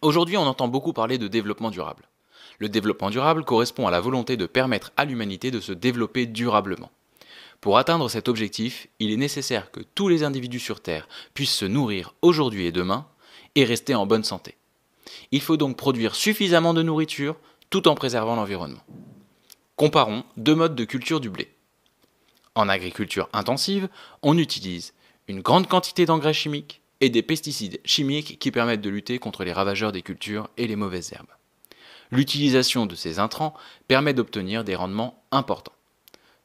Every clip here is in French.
Aujourd'hui, on entend beaucoup parler de développement durable. Le développement durable correspond à la volonté de permettre à l'humanité de se développer durablement. Pour atteindre cet objectif, il est nécessaire que tous les individus sur Terre puissent se nourrir aujourd'hui et demain et rester en bonne santé. Il faut donc produire suffisamment de nourriture tout en préservant l'environnement. Comparons deux modes de culture du blé. En agriculture intensive, on utilise une grande quantité d'engrais chimiques, et des pesticides chimiques qui permettent de lutter contre les ravageurs des cultures et les mauvaises herbes. L'utilisation de ces intrants permet d'obtenir des rendements importants.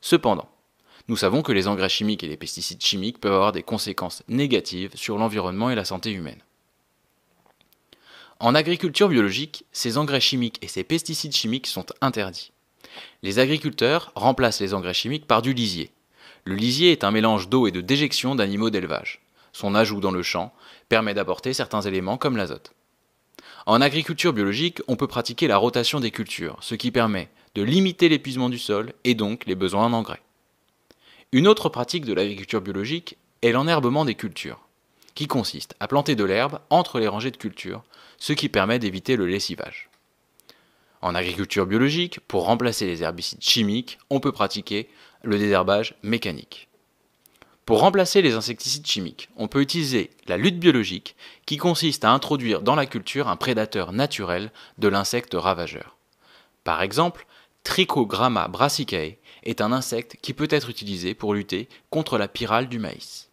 Cependant, nous savons que les engrais chimiques et les pesticides chimiques peuvent avoir des conséquences négatives sur l'environnement et la santé humaine. En agriculture biologique, ces engrais chimiques et ces pesticides chimiques sont interdits. Les agriculteurs remplacent les engrais chimiques par du lisier. Le lisier est un mélange d'eau et de déjection d'animaux d'élevage son ajout dans le champ, permet d'apporter certains éléments comme l'azote. En agriculture biologique, on peut pratiquer la rotation des cultures, ce qui permet de limiter l'épuisement du sol et donc les besoins en engrais. Une autre pratique de l'agriculture biologique est l'enherbement des cultures, qui consiste à planter de l'herbe entre les rangées de cultures, ce qui permet d'éviter le lessivage. En agriculture biologique, pour remplacer les herbicides chimiques, on peut pratiquer le désherbage mécanique. Pour remplacer les insecticides chimiques, on peut utiliser la lutte biologique, qui consiste à introduire dans la culture un prédateur naturel de l'insecte ravageur. Par exemple, Trichogramma brassicae est un insecte qui peut être utilisé pour lutter contre la pyrale du maïs.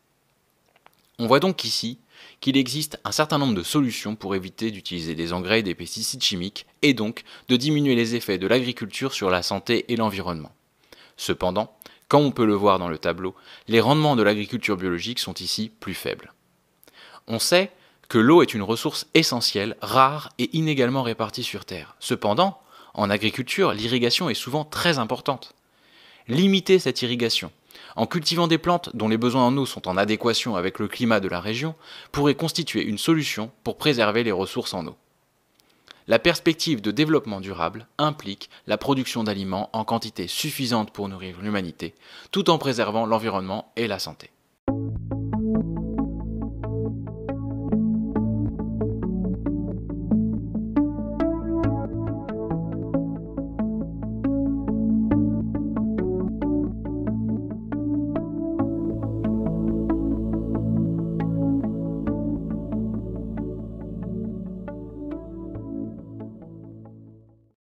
On voit donc ici qu'il existe un certain nombre de solutions pour éviter d'utiliser des engrais et des pesticides chimiques et donc de diminuer les effets de l'agriculture sur la santé et l'environnement. Cependant, comme on peut le voir dans le tableau, les rendements de l'agriculture biologique sont ici plus faibles. On sait que l'eau est une ressource essentielle, rare et inégalement répartie sur Terre. Cependant, en agriculture, l'irrigation est souvent très importante. Limiter cette irrigation, en cultivant des plantes dont les besoins en eau sont en adéquation avec le climat de la région, pourrait constituer une solution pour préserver les ressources en eau. La perspective de développement durable implique la production d'aliments en quantité suffisante pour nourrir l'humanité, tout en préservant l'environnement et la santé.